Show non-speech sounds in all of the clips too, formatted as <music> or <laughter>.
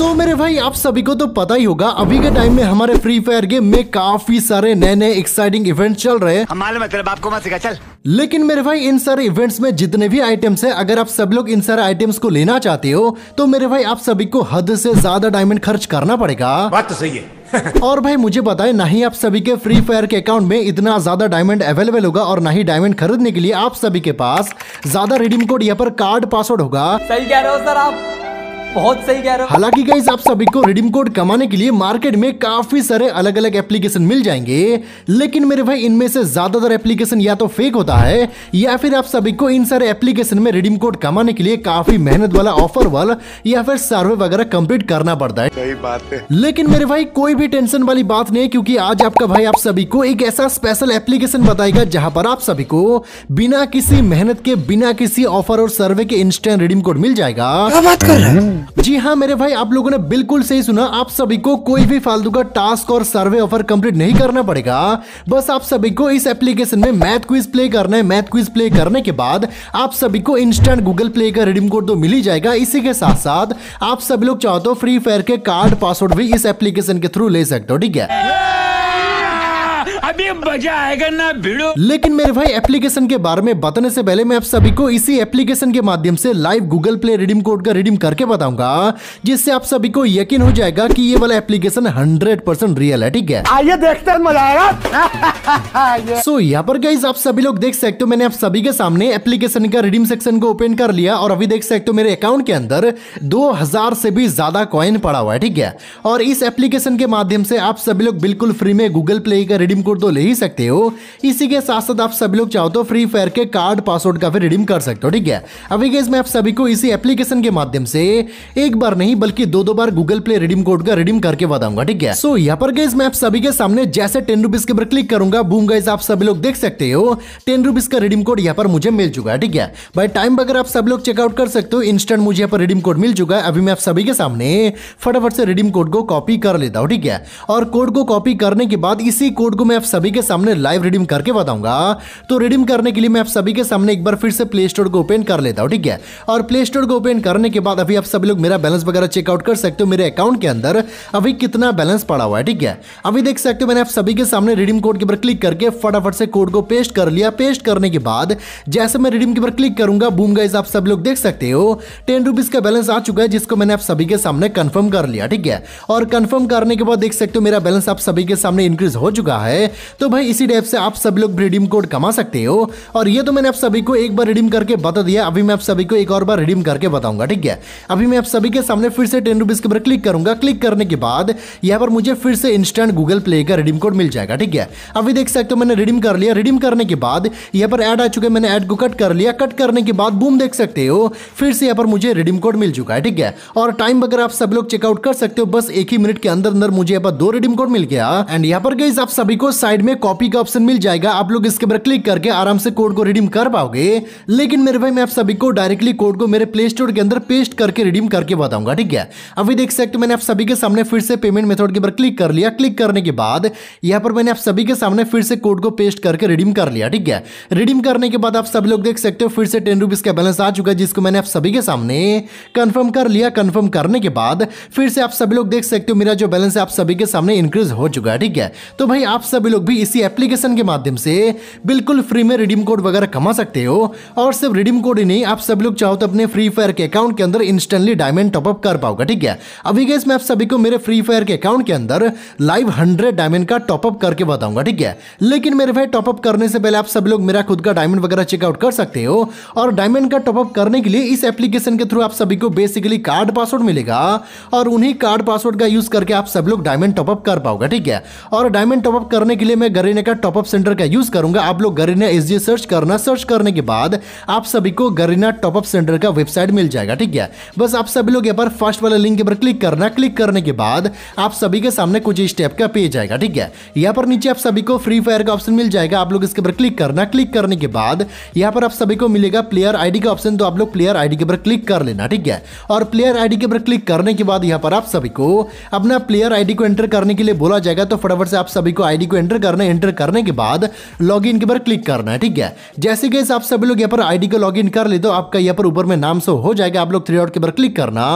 सो so, मेरे भाई आप सभी को तो पता ही होगा अभी के टाइम में हमारे फ्री फायर गेम में काफी सारे नए नए एक्साइटिंग इवेंट चल रहे हैं हाँ, मालूम है मत सिखा चल लेकिन मेरे भाई इन सारे इवेंट्स में जितने भी आइटम्स हैं अगर आप सब लोग इन सारे आइटम्स को लेना चाहते हो तो मेरे भाई आप सभी को हद से ज्यादा डायमंड खर्च करना पड़ेगा बात तो सही है <laughs> और भाई मुझे बताए ना ही आप सभी के फ्री फायर के अकाउंट में इतना ज्यादा डायमंड अवेलेबल होगा और ना ही डायमंड खरीदने के लिए आप सभी के पास ज्यादा रिडीम कोड यहाँ पर कार्ड पासवर्ड होगा सही कह रहे हो सर आप बहुत सही कह रहे हो हालांकि गाइज आप सभी को रिडीम कोड कमाने के लिए मार्केट में काफी सारे अलग अलग एप्लीकेशन मिल जाएंगे लेकिन मेरे भाई इनमें से ज्यादातर एप्लीकेशन या तो फेक होता है या फिर आप सभी को इन सारे एप्लीकेशन में रिडीम कोड कमाने के लिए काफी मेहनत वाला ऑफर वाला या फिर सर्वे वगैरह कम्प्लीट करना पड़ता है सही बात है लेकिन मेरे भाई कोई भी टेंशन वाली बात नहीं क्यूँकी आज आपका भाई आप सभी को एक ऐसा स्पेशल एप्लीकेशन बताएगा जहाँ पर आप सभी को बिना किसी मेहनत के बिना किसी ऑफर और सर्वे के इंस्टेंट रिडीम कोड मिल जाएगा क्या बात कर रहे हैं जी हाँ मेरे भाई आप लोगों ने बिल्कुल सही सुना आप सभी को कोई भी फालतू का टास्क और सर्वे ऑफर कंप्लीट नहीं करना पड़ेगा बस आप सभी को इस एप्लीकेशन में मैथ क्विज प्ले करना है मैथ क्विज प्ले करने के बाद आप सभी को इंस्टेंट गूगल प्ले का रिडीम कोड तो मिल ही जाएगा इसी के साथ साथ आप सभी लोग चाहो तो फ्री फायर के कार्ड पासवर्ड भी इस एप्लीकेशन के थ्रू ले सकते हो ठीक है अभी मजा आएगा ना भिड़ो लेकिन मेरे भाई एप्लीकेशन के बारे में बताने से पहले मैं आप सभी को इसी एप्लीकेशन के माध्यम से live Google play redeem code का रिडीम करके बताऊंगा जिससे आप सभी को यकीन हो जाएगा कि ये वाला एप्लीकेशन 100% रियल है ठीक है आइए देखते हैं मजा आएगा सो <laughs> यहाँ पर गाइज आप सभी लोग देख सकते हो मैंने आप सभी के सामने एप्लीकेशन का रिडीम सेक्शन को ओपन कर लिया और अभी देख सकते हो मेरे अकाउंट के अंदर दो से भी ज्यादा कॉइन पड़ा हुआ है ठीक है और इस एप्लीकेशन के माध्यम से आप सभी लोग बिल्कुल फ्री में गूगल प्ले का रिडीम कोड पासवर्ड तो ले ही सकते हो इसी के साथ साथ आप सभी लोग चाहो तो फ्री फायर के कार्ड पासवर्ड का फिर रिडीम कर सकते हो ठीक है अभी गैस मैं आप सभी को इसी एप्लीकेशन के माध्यम से एक बार नहीं बल्कि दो दो बार गूगल प्ले रिडीम कोड का रिडीम करके बताऊंगा ठीक है सो यहाँ पर गैस मैं आप सभी के सामने जैसे टेन रुपीज के ऊपर क्लिक करूंगा बूम गैस आप सभी लोग देख सकते हो टेन रुपीज का रिडीम कोड यहाँ पर मुझे मिल चुका है ठीक है भाई टाइम वगैरह आप सब लोग चेकआउट कर सकते हो इंस्टेंट मुझे यहाँ पर रिडीम कोड मिल चुका है अभी मैं आप सभी के सामने फटाफट से रिडीम कोड को कॉपी कर लेता हूँ ठीक है और कोड को कॉपी करने के बाद इसी कोड को मैं आप सभी के सामने लाइव रिडीम करके बताऊंगा तो रिडीम करने के लिए मैं आप सभी के सामने एक बार फिर से प्ले स्टोर को ओपन कर लेता हूँ ठीक है और प्ले स्टोर को ओपन करने के बाद अभी आप सभी लोग मेरा बैलेंस वगैरह चेकआउट कर सकते हो मेरे अकाउंट के अंदर अभी कितना बैलेंस पड़ा हुआ है ठीक है अभी देख सकते हो मैंने आप सभी के सामने रिडीम कोड के ऊपर क्लिक करके फटाफट से कोड को पेस्ट कर लिया पेस्ट करने के बाद जैसे मैं रिडीम के ऊपर क्लिक करूंगा बूम गाइज आप सब लोग देख सकते हो टेन रुपीज का बैलेंस आ चुका है जिसको मैंने आप सभी के सामने कंफर्म कर लिया ठीक है और कंफर्म करने के बाद देख सकते हो मेरा बैलेंस आप सभी के सामने इंक्रीज हो चुका है तो भाई इसी डेप से आप सभी लोग रिडीम कोड कमा सकते हो और ये तो मैंने आप सभी को एक बार रिडीम करके बता दिया अभी मैं आप सभी को एक और बार रिडीम करके बताऊंगा ठीक है अभी मैं आप सभी के सामने फिर से टेन रुपीज़ के ऊपर क्लिक करूंगा क्लिक करने के बाद यहाँ पर मुझे फिर से इंस्टेंट गूगल प्ले का रिडीम कोड मिल जाएगा ठीक है अभी देख सकते हो मैंने रिडीम कर लिया रिडीम करने के बाद यहाँ पर एड आ चुके मैंने एड को कट कर लिया कट करने के बाद बूम देख सकते हो फिर से यहाँ पर मुझे रिडीम कोड मिल चुका है ठीक है और टाइम वगैरह आप सब लोग चेकआउट कर सकते हो बस एक ही मिनट के अंदर अंदर मुझे यहाँ पर दो रिडीम कोड मिल गया एंड यहाँ पर गई आप सभी को साइड में कॉपी का ऑप्शन मिल जाएगा आप लोग इसके ऊपर क्लिक करके आराम से कोड को रिडीम कर पाओगे लेकिन मेरे भाई मैं आप सभी को डायरेक्टली कोड को मेरे प्ले स्टोर के अंदर पेस्ट करके रिडीम करके बताऊंगा ठीक है अभी देख सकते मैंने आप सभी के सामने फिर से पेमेंट मेथड के ऊपर क्लिक कर लिया क्लिक करने के बाद यहाँ पर मैंने आप सभी के सामने फिर से कोड को पेस्ट करके रिडीम कर लिया ठीक है रिडीम करने के बाद आप सब लोग देख सकते हो फिर से टेन रुपीज़ का बैलेंस आ चुका है जिसको मैंने आप सभी के सामने कन्फर्म कर लिया कन्फर्म करने के बाद फिर से आप सभी लोग देख सकते हो मेरा जो बैलेंस है आप सभी के सामने इंक्रीज हो चुका है ठीक है तो भाई आप सभी सभी लोग भी इसी एप्लीकेशन के माध्यम से बिल्कुल फ्री में रिडीम कोड वगैरह कमा सकते हो और सिर्फ रिडीम कोड ही नहीं आप सभी लोग चाहो तो अपने फ्री फायर के अकाउंट के अंदर इंस्टेंटली डायमंड टॉपअप कर पाओगे ठीक है अभी गैस मैं आप सभी को मेरे फ्री फायर के अकाउंट के अंदर लाइव हंड्रेड डायमंड का टॉपअप करके बताऊंगा ठीक है लेकिन मेरे भाई टॉपअप करने से पहले आप सभी लोग मेरा खुद का डायमंड वगैरह चेकआउट कर सकते हो और डायमंड का टॉपअप करने के लिए इस एप्लीकेशन के थ्रू आप सभी को बेसिकली कार्ड पासवर्ड मिलेगा और उन्हीं कार्ड पासवर्ड का यूज करके आप सब लोग डायमंड टॉपअप कर पाओगे ठीक है और डायमंड टॉपअप करने के लिए मैं गरीने का टॉपअप सेंटर का यूज करूंगा आप लोग गरीना एस सर्च करना सर्च करने के बाद आप सभी को गरीना टॉपअप सेंटर का वेबसाइट मिल जाएगा ठीक है बस आप सभी लोग यहाँ पर फर्स्ट वाले लिंक पर क्लिक करना क्लिक करने के बाद आप सभी के सामने कुछ इस स्टेप का पेज आएगा ठीक है यहाँ पर नीचे आप सभी को फ्री फायर का ऑप्शन मिल जाएगा आप लोग इसके ऊपर क्लिक करना क्लिक करने के बाद यहाँ पर आप सभी को मिलेगा प्लेयर आईडी का ऑप्शन तो आप लोग प्लेयर आईडी के ऊपर क्लिक कर लेना ठीक है और प्लेयर आईडी के ऊपर क्लिक करने के बाद यहाँ पर आप सभी को अपना प्लेयर आईडी को एंटर करने के लिए बोला जाएगा तो फटाफट से आप सभी को आईडी को एंटर करना है एंटर करने के बाद लॉग इन के ऊपर क्लिक करना है ठीक है जैसे कि आप सभी लोग यहाँ पर आई डी को लॉग इन कर ले तो आपका यहाँ पर ऊपर में नाम शो हो जाएगा आप लोग थ्री डॉट के ऊपर क्लिक करना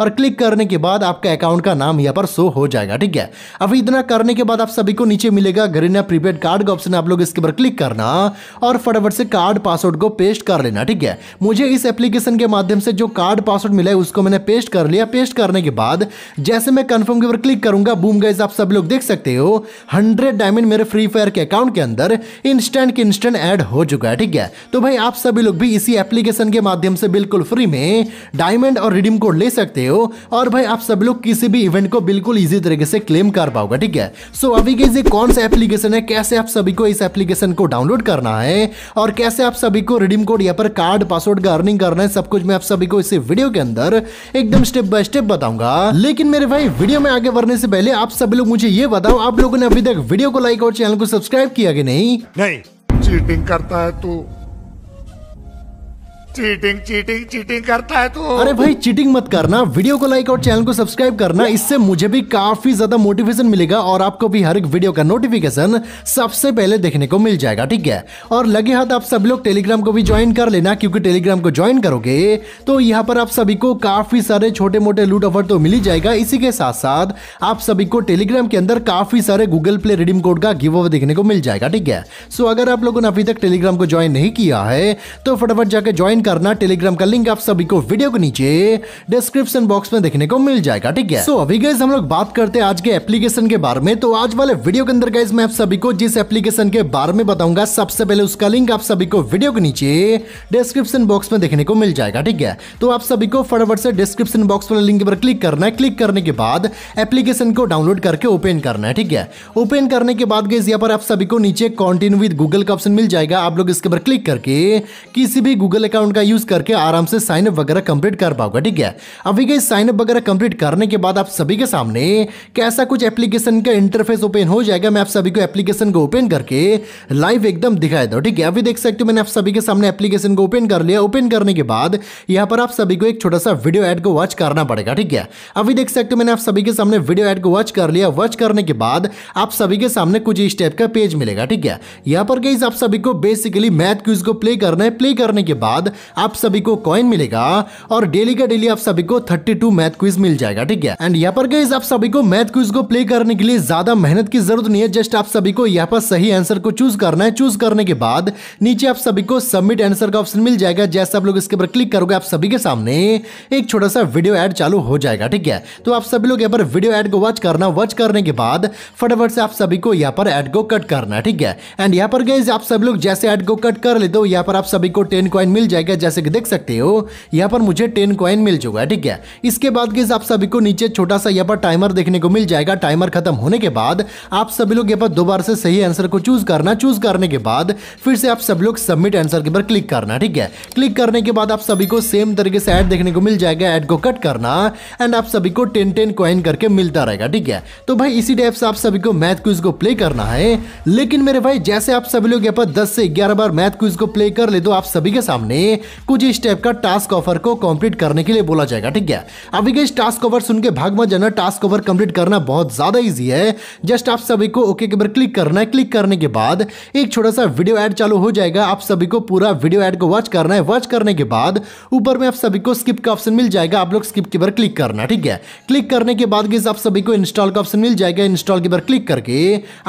और क्लिक करने के बाद आपका अकाउंट का नाम यहाँ पर शो हो जाएगा ठीक है अब इतना करने के बाद आप सभी को नीचे मिलेगा गरीना प्रीपेड कार्ड का ऑप्शन आप लोग इसके ऊपर क्लिक करना और फटाफट से कार्ड पासवर्ड को पेस्ट कर लेना ठीक है मुझे इस एप्लीकेशन के माध्यम से जो कार्ड पासवर्ड मिला है उसको मैंने पेस्ट कर लिया पेस्ट करने के बाद जैसे मैं कंफर्म के ऊपर क्लिक करूंगा बूम गाइज आप सब लोग देख सकते हो 100 डायमंड डोपामिन मेरे फ्री फायर के अकाउंट के अंदर इंस्टेंट के इंस्टेंट ऐड हो चुका है ठीक है तो भाई आप सभी लोग भी इसी एप्लीकेशन के माध्यम से बिल्कुल फ्री में डायमंड और रिडीम कोड ले सकते हो और भाई आप सभी लोग किसी भी इवेंट को बिल्कुल इजी तरीके से क्लेम कर पाओगे ठीक है सो so, अभी के कौन सा एप्लीकेशन है कैसे आप सभी को इस एप्लीकेशन को डाउनलोड करना है और कैसे आप सभी को रिडीम कोड या पर कार्ड पासवर्ड का अर्निंग करना है सब कुछ मैं आप सभी को इसी वीडियो के अंदर एकदम स्टेप बाय स्टेप बताऊंगा लेकिन मेरे भाई वीडियो में आगे बढ़ने से पहले आप सभी लोग मुझे ये बताओ आप लोगों ने अभी तक वीडियो को लाइक लाइक और चैनल को सब्सक्राइब किया कि नहीं नहीं चीटिंग करता है तू तो चीटिंग चीटिंग चीटिंग करता है तू अरे भाई चीटिंग मत करना वीडियो को लाइक और चैनल को सब्सक्राइब करना इससे मुझे भी काफी ज्यादा मोटिवेशन मिलेगा और आपको भी हर एक वीडियो का नोटिफिकेशन सबसे पहले देखने को मिल जाएगा ठीक है और लगे हाथ आप सभी लोग टेलीग्राम को भी ज्वाइन कर लेना क्योंकि टेलीग्राम को ज्वाइन करोगे तो यहाँ पर आप सभी को काफी सारे छोटे मोटे लूट ऑफर तो मिल ही जाएगा इसी के साथ साथ आप सभी को टेलीग्राम के अंदर काफी सारे गूगल प्ले रिडीम कोड का गिव देखने को मिल जाएगा ठीक है सो अगर आप लोगों ने अभी तक टेलीग्राम को ज्वाइन नहीं किया है तो फटाफट जाकर ज्वाइन करना टेलीग्राम का लिंक आप सभी को वीडियो के नीचे डिस्क्रिप्शन बॉक्स में देखने को मिल जाएगा ठीक है सो so, अभी गैस हम लोग बात करते हैं आज के एप्लीकेशन के बारे में तो आज वाले वीडियो के अंदर गैस मैं आप सभी को जिस एप्लीकेशन के बारे में बताऊंगा सबसे पहले उसका लिंक आप सभी को वीडियो के नीचे डिस्क्रिप्शन बॉक्स में देखने को मिल जाएगा ठीक है तो आप सभी को फटाफट से डिस्क्रिप्शन बॉक्स वाले लिंक पर क्लिक करना है क्लिक करने के बाद एप्लीकेशन को डाउनलोड करके ओपन करना है ठीक है ओपन करने के बाद गैस यहाँ पर आप सभी को नीचे कॉन्टिन्यू विद गूगल का ऑप्शन मिल जाएगा आप लोग इसके ऊपर क्लिक करके किसी भी गूगल अकाउंट का यूज करके आराम से साइन अप वगैरह कंप्लीट कर पाओगे ठीक है अभी गई साइन अप वगैरह कंप्लीट करने के बाद आप सभी के सामने कैसा कुछ एप्लीकेशन का इंटरफेस ओपन हो जाएगा मैं आप सभी को एप्लीकेशन को ओपन करके लाइव एकदम दिखाई दो ठीक है अभी देख सकते हो मैंने आप सभी के सामने एप्लीकेशन को ओपन कर लिया ओपन करने के बाद यहाँ पर आप सभी को एक छोटा सा वीडियो एड को वॉच करना पड़ेगा ठीक है अभी देख सकते हो मैंने आप सभी के सामने वीडियो एड को वॉच कर लिया वॉच करने के बाद आप सभी के सामने कुछ इस टाइप का पेज मिलेगा ठीक है यहाँ पर गई आप सभी को बेसिकली मैथ क्यूज को प्ले करना है प्ले करने के बाद आप सभी को कॉइन मिलेगा और डेली का डेली आप सभी को थर्टी टू मैथ क्विज मिल जाएगा ठीक है एंड यहाँ पर गई आप सभी को मैथ क्विज को प्ले करने के लिए ज्यादा मेहनत की जरूरत नहीं है जस्ट आप सभी को यहाँ पर सही आंसर को चूज करना है चूज करने के बाद नीचे आप सभी को सबमिट आंसर का ऑप्शन मिल जाएगा जैसे आप लोग इसके ऊपर क्लिक करोगे आप सभी के सामने एक छोटा सा वीडियो एड चालू हो जाएगा ठीक है तो आप सभी लोग यहाँ पर वीडियो एड को वॉच करना वॉच करने के बाद फटाफट से आप सभी को यहाँ पर एड को कट करना ठीक है एंड यहाँ पर गए आप सभी लोग जैसे एड को कट कर लेते हो यहाँ पर आप सभी को टेन क्वाइन मिल जाएगा है जैसे कि देख सकते हो यहाँ पर मुझे टेन कॉइन मिल चुका है ठीक है इसके बाद गेस आप सभी को नीचे छोटा सा यहाँ पर टाइमर देखने को मिल जाएगा टाइमर खत्म होने के बाद आप सभी लोग यहाँ पर दोबारा से सही आंसर को चूज करना चूज करने के बाद फिर से आप सब लोग सबमिट आंसर के ऊपर क्लिक करना ठीक है क्लिक करने के बाद आप सभी को सेम तरीके से ऐड देखने को मिल जाएगा ऐड को कट करना एंड आप सभी को टेन टेन कॉइन करके मिलता रहेगा ठीक है तो भाई इसी टाइप से आप सभी को मैथ क्विज को प्ले करना है लेकिन मेरे भाई जैसे आप सभी लोग यहाँ पर दस से ग्यारह बार मैथ क्विज को प्ले कर ले तो आप सभी के सामने कुछ इस टाइप का टास्क ऑफर को कंप्लीट करने के लिए बोला जाएगा ठीक है अभी इस टास्क ऑफर सुन के भाग मत जाना टास्क ऑफर कंप्लीट करना बहुत ज़्यादा ईजी है जस्ट आप सभी को ओके के बार क्लिक करना है क्लिक करने के बाद एक छोटा सा वीडियो एड चालू हो जाएगा आप सभी को पूरा वीडियो एड को वॉच करना है वॉच करने के बाद ऊपर में आप सभी को स्किप का ऑप्शन मिल जाएगा आप लोग स्किप के बार क्लिक करना ठीक है क्लिक करने के बाद आप सभी को इंस्टॉल का ऑप्शन मिल जाएगा इंस्टॉल के बार क्लिक करके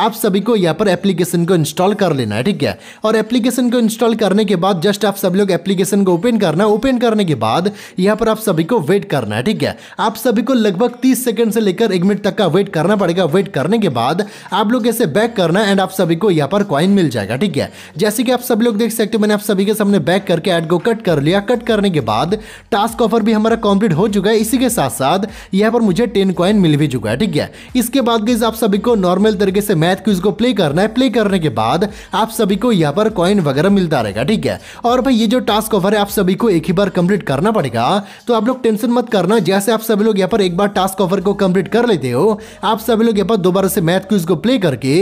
आप सभी को यहाँ पर एप्लीकेशन को इंस्टॉल कर लेना है ठीक है और एप्लीकेशन को इंस्टॉल करने के बाद जस्ट आप सभी लोग एप्लीकेशन एप्लीकेशन को ओपन करना है ओपन करने के बाद यहाँ पर आप सभी को वेट करना है ठीक है आप सभी को लगभग तीस सेकेंड से लेकर एक मिनट तक का वेट करना पड़ेगा वेट करने के बाद आप लोग ऐसे बैक करना एंड आप सभी को यहाँ पर कॉइन मिल जाएगा ठीक है जैसे कि आप सब लोग देख सकते हो मैंने आप सभी के सामने बैक करके एड को कट कर लिया कट करने के बाद टास्क ऑफर भी हमारा कंप्लीट हो चुका है इसी के साथ साथ यहाँ पर मुझे टेन कॉइन मिल भी चुका है ठीक है इसके बाद गई आप सभी को नॉर्मल तरीके से मैथ क्यूज को प्ले करना है प्ले करने के बाद आप सभी को यहाँ पर कॉइन वगैरह मिलता रहेगा ठीक है और भाई ये जो टास्क कवर है आप सभी को एक ही बार कंप्लीट करना पड़ेगा तो आप लोग टेंशन मत करना जैसे आप सभी लोग यहाँ पर एक बार टास्क कवर को कंप्लीट कर लेते हो आप सभी लोग यहाँ पर दोबारा से मैथ क्विज को प्ले करके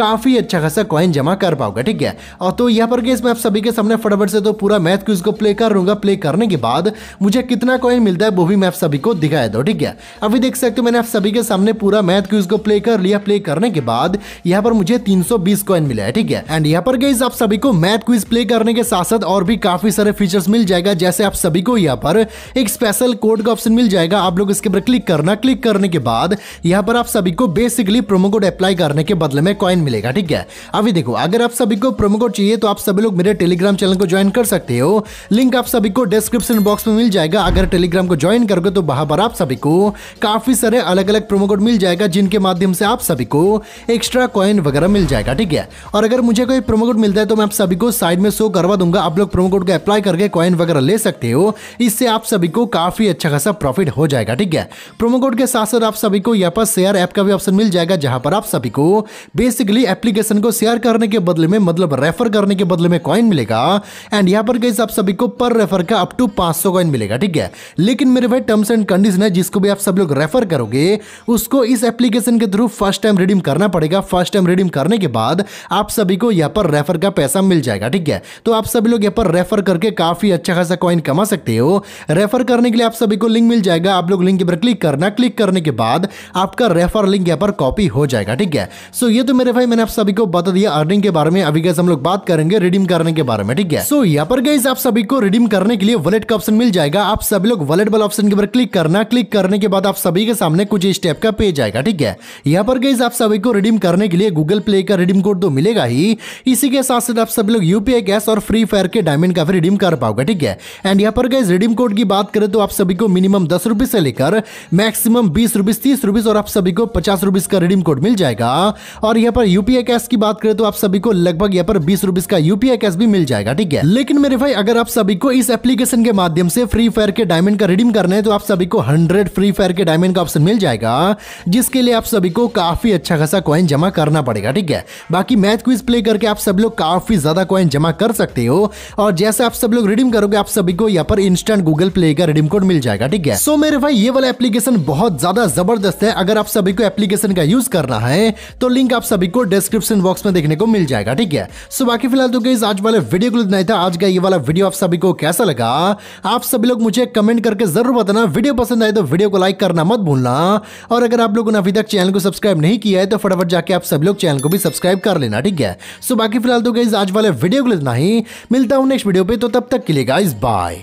काफी अच्छा खासा कॉइन जमा कर पाओगे ठीक है और तो यहाँ पर मैं आप सभी के सामने फटाफट से तो पूरा मैथ क्विज को प्ले कर लूंगा प्ले करने के बाद मुझे कितना कॉइन मिलता है वो भी मैं आप सभी को दिखाया दो ठीक है अभी देख सकते हो मैंने आप सभी के सामने पूरा मैथ क्विज को प्ले कर लिया प्ले करने के बाद यहाँ पर मुझे 320 कॉइन मिला है ठीक है एंड यहाँ पर गई आप सभी को मैथ क्विज प्ले करने के साथ साथ और भी काफी सारे सारे फीचर्स मिल जाएगा जैसे आप सभी को यहाँ पर एक स्पेशल कोड का ऑप्शन मिल जाएगा आप लोग इसके ऊपर क्लिक करना क्लिक करने के बाद यहाँ पर आप सभी को बेसिकली प्रोमो कोड अप्लाई करने के बदले में कॉइन मिलेगा ठीक है अभी देखो अगर आप सभी को प्रोमो कोड चाहिए तो आप सभी लोग मेरे टेलीग्राम चैनल को ज्वाइन कर सकते हो लिंक आप सभी को डिस्क्रिप्शन बॉक्स में मिल जाएगा अगर टेलीग्राम को ज्वाइन करोगे तो वहां पर आप सभी को काफी सारे अलग अलग प्रोमो कोड मिल जाएगा जिनके माध्यम से आप सभी को एक्स्ट्रा कॉइन वगैरह मिल जाएगा ठीक है और अगर मुझे कोई प्रोमो कोड मिलता है तो मैं आप सभी को साइड में शो करवा दूंगा आप लोग प्रोमो कोड को अप्लाई बाय करके कॉइन वगैरह ले सकते हो इससे आप सभी को काफी अच्छा खासा प्रॉफिट हो जाएगा ठीक है प्रोमो कोड के साथ साथ आप सभी को यहाँ पर शेयर ऐप का भी ऑप्शन मिल जाएगा जहां पर आप सभी को बेसिकली एप्लीकेशन को शेयर करने के बदले में मतलब रेफर करने के बदले में कॉइन मिलेगा एंड यहाँ पर गई आप सभी को पर रेफर का अप टू पांच सौ कॉइन मिलेगा ठीक है लेकिन मेरे भाई टर्म्स एंड कंडीशन है जिसको भी आप सब लोग रेफर करोगे उसको इस एप्लीकेशन के थ्रू फर्स्ट टाइम रिडीम करना पड़ेगा फर्स्ट टाइम रिडीम करने के बाद आप सभी को यहाँ पर रेफर का पैसा मिल जाएगा ठीक है तो आप सभी लोग यहाँ पर रेफर करके करके काफ़ी अच्छा खासा कॉइन कमा सकते हो रेफर करने के लिए आप सभी को लिंक मिल जाएगा आप लोग लिंक के ऊपर क्लिक करना क्लिक करने के बाद आपका रेफर लिंक यहाँ पर कॉपी हो जाएगा ठीक है सो ये तो मेरे भाई मैंने आप सभी को बता दिया अर्निंग के बारे में अभी कैसे हम लोग बात करेंगे रिडीम करने के बारे में ठीक है सो यहाँ पर गई आप सभी को रिडीम करने के लिए वॉलेट का ऑप्शन मिल जाएगा आप सभी लोग वॉलेट वाले ऑप्शन के ऊपर क्लिक करना क्लिक करने के बाद आप सभी के सामने कुछ स्टेप का पेज आएगा ठीक है यहाँ पर गई आप सभी को रिडीम करने के लिए गूगल प्ले का रिडीम कोड तो मिलेगा ही इसी के साथ साथ आप सभी लोग यूपीआई कैश और फ्री फायर के डायमंड का रिडीम कर पाओगे ठीक है एंड यहाँ पर गए रिडीम कोड की बात करें तो आप सभी को मिनिमम दस से लेकर मैक्सिमम बीस रुपीज तीस रुपीज और आप सभी को पचास रुपीज का रिडीम कोड मिल जाएगा और यहाँ पर यूपीआई कैश की बात करें तो आप सभी को लगभग यहाँ पर बीस रुपीज का यूपीआई कैश भी मिल जाएगा ठीक है लेकिन मेरे भाई अगर आप सभी को इस एप्लीकेशन के माध्यम से फ्री फायर के डायमंड का रिडीम करना है तो आप सभी को हंड्रेड फ्री फायर के डायमंड का ऑप्शन मिल जाएगा जिसके लिए आप सभी को काफी अच्छा खासा कॉइन जमा करना पड़ेगा ठीक है बाकी मैथ क्विज प्ले करके आप सब लोग काफी ज्यादा कॉइन जमा कर सकते हो और जैसे आप सब सब लोग रिडीम करोगे आप सभी को यहाँ पर इंस्टेंट गूगल प्ले का रिडीम कोड मिल जाएगा ठीक है सो मेरे भाई ये वाला एप्लीकेशन बहुत ज्यादा जबरदस्त है अगर आप सभी को एप्लीकेशन का यूज करना है तो लिंक आप सभी को डिस्क्रिप्शन बॉक्स में देखने को मिल जाएगा ठीक है सो बाकी फिलहाल तो गई आज वाले वीडियो को नहीं था आज का ये वाला वीडियो आप सभी को कैसा लगा आप सभी लोग मुझे कमेंट करके जरूर बताना वीडियो पसंद आए तो वीडियो को लाइक करना मत भूलना और अगर आप लोगों ने अभी तक चैनल को सब्सक्राइब नहीं किया है तो फटाफट जाके आप सभी लोग चैनल को भी सब्सक्राइब कर लेना ठीक है सो बाकी फिलहाल तो गई आज वाले वीडियो को इतना ही मिलता हूं नेक्स्ट वीडियो पे तो तब तब तक के लिए गाइस बाय